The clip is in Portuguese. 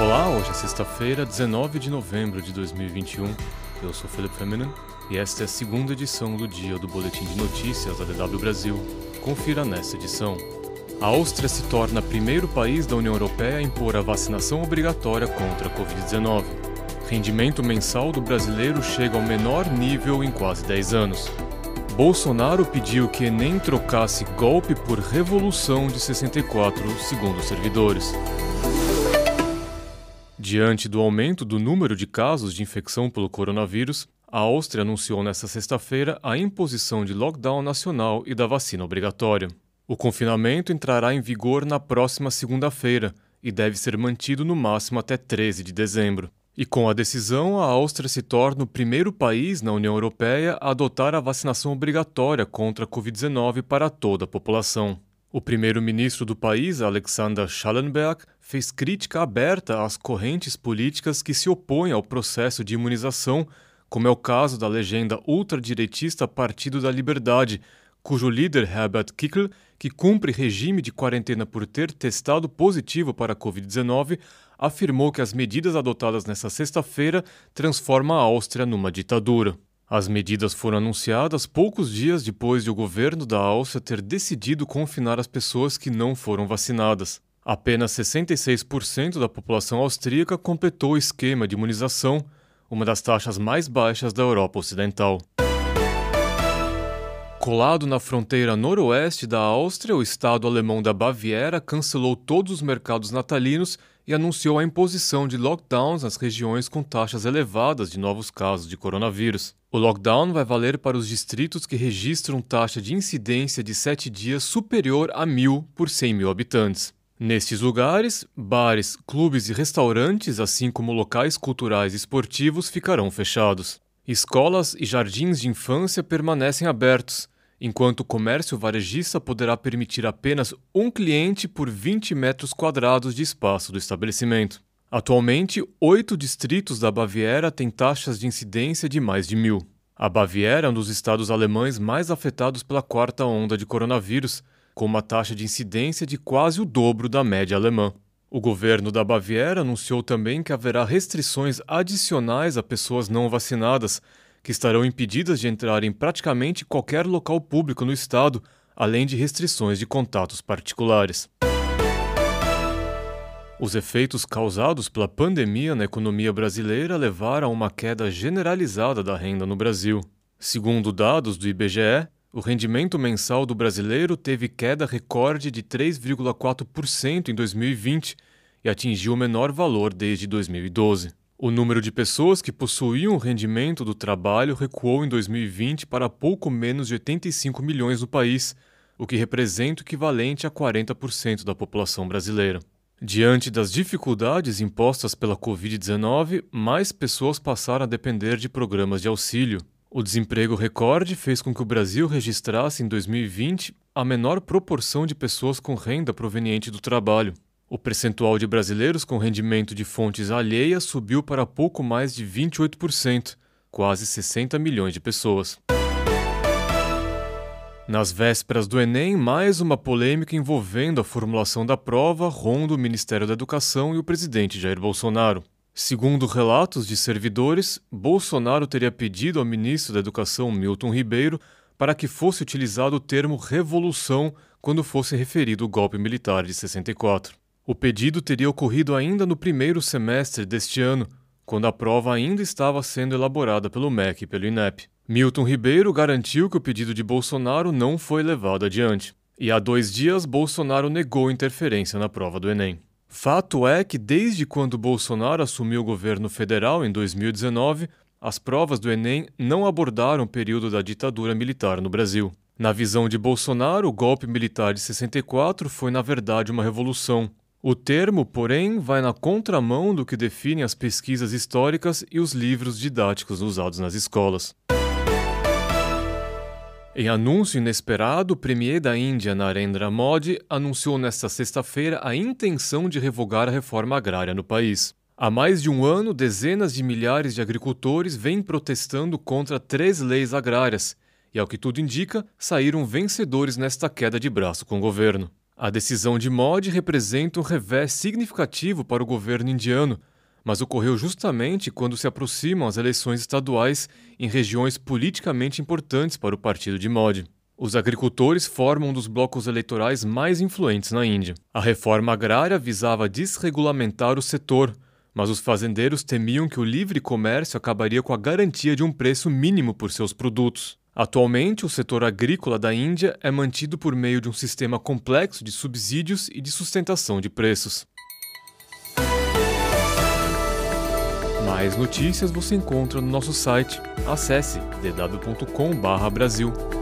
Olá, hoje é sexta-feira, 19 de novembro de 2021. Eu sou Felipe Femina e esta é a segunda edição do dia do Boletim de Notícias da DW Brasil. Confira nesta edição. A Áustria se torna primeiro país da União Europeia a impor a vacinação obrigatória contra a Covid-19. Rendimento mensal do brasileiro chega ao menor nível em quase 10 anos. Bolsonaro pediu que Enem trocasse golpe por revolução de 64, segundo os servidores. Diante do aumento do número de casos de infecção pelo coronavírus, a Áustria anunciou nesta sexta-feira a imposição de lockdown nacional e da vacina obrigatória. O confinamento entrará em vigor na próxima segunda-feira e deve ser mantido no máximo até 13 de dezembro. E com a decisão, a Áustria se torna o primeiro país na União Europeia a adotar a vacinação obrigatória contra a Covid-19 para toda a população. O primeiro-ministro do país, Alexander Schallenberg, fez crítica aberta às correntes políticas que se opõem ao processo de imunização, como é o caso da legenda ultradireitista Partido da Liberdade, cujo líder Herbert Kickl, que cumpre regime de quarentena por ter testado positivo para a Covid-19, afirmou que as medidas adotadas nesta sexta-feira transformam a Áustria numa ditadura. As medidas foram anunciadas poucos dias depois de o governo da Áustria ter decidido confinar as pessoas que não foram vacinadas. Apenas 66% da população austríaca completou o esquema de imunização, uma das taxas mais baixas da Europa Ocidental. Colado na fronteira noroeste da Áustria, o estado alemão da Baviera cancelou todos os mercados natalinos e anunciou a imposição de lockdowns nas regiões com taxas elevadas de novos casos de coronavírus. O lockdown vai valer para os distritos que registram taxa de incidência de 7 dias superior a 1.000 por 100 mil habitantes. Nestes lugares, bares, clubes e restaurantes, assim como locais culturais e esportivos, ficarão fechados. Escolas e jardins de infância permanecem abertos, enquanto o comércio varejista poderá permitir apenas um cliente por 20 metros quadrados de espaço do estabelecimento. Atualmente, oito distritos da Baviera têm taxas de incidência de mais de mil. A Baviera é um dos estados alemães mais afetados pela quarta onda de coronavírus, com uma taxa de incidência de quase o dobro da média alemã. O governo da Baviera anunciou também que haverá restrições adicionais a pessoas não vacinadas, que estarão impedidas de entrar em praticamente qualquer local público no estado, além de restrições de contatos particulares. Os efeitos causados pela pandemia na economia brasileira levaram a uma queda generalizada da renda no Brasil. Segundo dados do IBGE, o rendimento mensal do brasileiro teve queda recorde de 3,4% em 2020 e atingiu o menor valor desde 2012. O número de pessoas que possuíam rendimento do trabalho recuou em 2020 para pouco menos de 85 milhões no país, o que representa o equivalente a 40% da população brasileira. Diante das dificuldades impostas pela Covid-19, mais pessoas passaram a depender de programas de auxílio. O desemprego recorde fez com que o Brasil registrasse em 2020 a menor proporção de pessoas com renda proveniente do trabalho. O percentual de brasileiros com rendimento de fontes alheias subiu para pouco mais de 28%, quase 60 milhões de pessoas. Nas vésperas do Enem, mais uma polêmica envolvendo a formulação da prova ronda o Ministério da Educação e o presidente Jair Bolsonaro. Segundo relatos de servidores, Bolsonaro teria pedido ao ministro da Educação Milton Ribeiro para que fosse utilizado o termo revolução quando fosse referido o golpe militar de 64. O pedido teria ocorrido ainda no primeiro semestre deste ano, quando a prova ainda estava sendo elaborada pelo MEC e pelo INEP. Milton Ribeiro garantiu que o pedido de Bolsonaro não foi levado adiante. E há dois dias, Bolsonaro negou interferência na prova do Enem. Fato é que, desde quando Bolsonaro assumiu o governo federal em 2019, as provas do Enem não abordaram o período da ditadura militar no Brasil. Na visão de Bolsonaro, o golpe militar de 64 foi, na verdade, uma revolução, o termo, porém, vai na contramão do que definem as pesquisas históricas e os livros didáticos usados nas escolas. Em anúncio inesperado, o premier da Índia, Narendra Modi, anunciou nesta sexta-feira a intenção de revogar a reforma agrária no país. Há mais de um ano, dezenas de milhares de agricultores vêm protestando contra três leis agrárias e, ao que tudo indica, saíram vencedores nesta queda de braço com o governo. A decisão de Modi representa um revés significativo para o governo indiano, mas ocorreu justamente quando se aproximam as eleições estaduais em regiões politicamente importantes para o partido de Modi. Os agricultores formam um dos blocos eleitorais mais influentes na Índia. A reforma agrária visava desregulamentar o setor, mas os fazendeiros temiam que o livre comércio acabaria com a garantia de um preço mínimo por seus produtos. Atualmente, o setor agrícola da Índia é mantido por meio de um sistema complexo de subsídios e de sustentação de preços. Mais notícias você encontra no nosso site. Acesse dw.com/brasil.